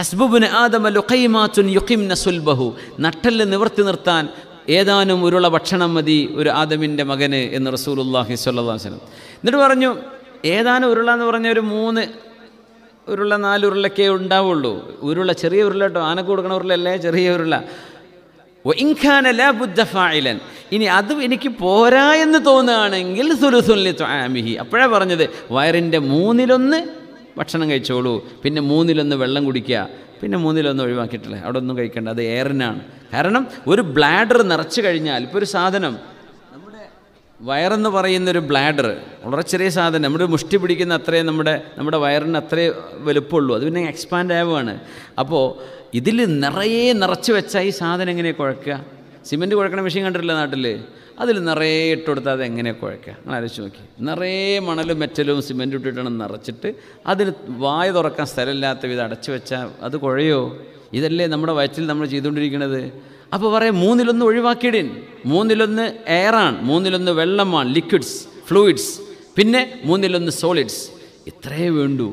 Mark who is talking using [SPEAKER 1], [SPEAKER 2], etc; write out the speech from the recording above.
[SPEAKER 1] ഹസ്ബുബിന് ആദമ ലുഖൈമാത്തുൻ യുഖിംന സുൽബഹു നട്ടല് നിവർത്തി നിർത്താൻ ഏതാനും ഉരുള ഭക്ഷണം മതി ഒരു ആദമിൻ്റെ മകന് എന്ന് റസൂലുല്ലാഹി സ്വല്ലാസ്ലം എന്നിട്ട് പറഞ്ഞു ഏതാനും ഉരുള എന്ന് പറഞ്ഞ ഒരു മൂന്ന് ഉരുള നാല് ഉരുളക്കേ ഉണ്ടാവുള്ളൂ ഉരുള ചെറിയ ഉരുള കേട്ടോ ആനക്ക് കൊടുക്കണ ഉരുളല്ലേ ചെറിയ ഉരുള ഇൻഖാനല ബുദ്ധഫായിലൻ ഇനി അത് എനിക്ക് പോരാ എന്ന് തോന്നുകയാണെങ്കിൽ സുലുസുല്ലി ആമിഹി അപ്പോഴാണ് പറഞ്ഞത് വയറിൻ്റെ മൂന്നിലൊന്ന് ഭക്ഷണം കഴിച്ചോളൂ പിന്നെ മൂന്നിലൊന്ന് വെള്ളം കുടിക്കുക പിന്നെ മൂന്നിലൊന്ന് ഒഴിവാക്കിയിട്ടില്ല അവിടെ ഒന്നും കഴിക്കേണ്ട അത് എയറിനാണ് കാരണം ഒരു ബ്ലാഡർ നിറച്ചു കഴിഞ്ഞാൽ ഇപ്പോൾ ഒരു സാധനം നമ്മുടെ വയറെന്ന് പറയുന്നൊരു ബ്ലാഡർ വളരെ ചെറിയ സാധനം നമ്മുടെ മുഷ്ടി പിടിക്കുന്ന അത്രയും നമ്മുടെ നമ്മുടെ വയറിന് അത്രേ വലുപ്പമുള്ളൂ അത് പിന്നെ എക്സ്പാൻഡ് ആവുകയാണ് അപ്പോൾ ഇതിൽ നിറയെ നിറച്ച് വെച്ചാൽ ഈ സാധനം എങ്ങനെയാണ് കുഴക്കുക സിമെൻറ്റ് കുഴക്കണ മെഷീൻ കണ്ടിട്ടില്ല നാട്ടിൽ അതിൽ നിറയെ ഇട്ടുകൊടുത്താൽ അത് എങ്ങനെ കുഴക്കുക നിങ്ങൾ ആലോചിച്ച് നോക്കി നിറയെ മണലും മെറ്റലും സിമെൻറ്റ് ഇട്ടിട്ടാണ് നിറച്ചിട്ട് അതിൽ വായ തുറക്കാൻ സ്ഥലമില്ലാത്ത വിധം അടച്ചു വെച്ചാൽ അത് കുഴയോ ഇതല്ലേ നമ്മുടെ വയറ്റിൽ നമ്മൾ ചെയ്തുകൊണ്ടിരിക്കുന്നത് അപ്പോൾ പറയാം മൂന്നിലൊന്ന് ഒഴിവാക്കിയിടീൻ മൂന്നിലൊന്ന് എയറാണ് മൂന്നിലൊന്ന് വെള്ളമാണ് ലിക്വിഡ്സ് ഫ്ലൂയിഡ്സ് പിന്നെ മൂന്നിലൊന്ന് സോളിഡ്സ് ഇത്രയേ വേണ്ടൂ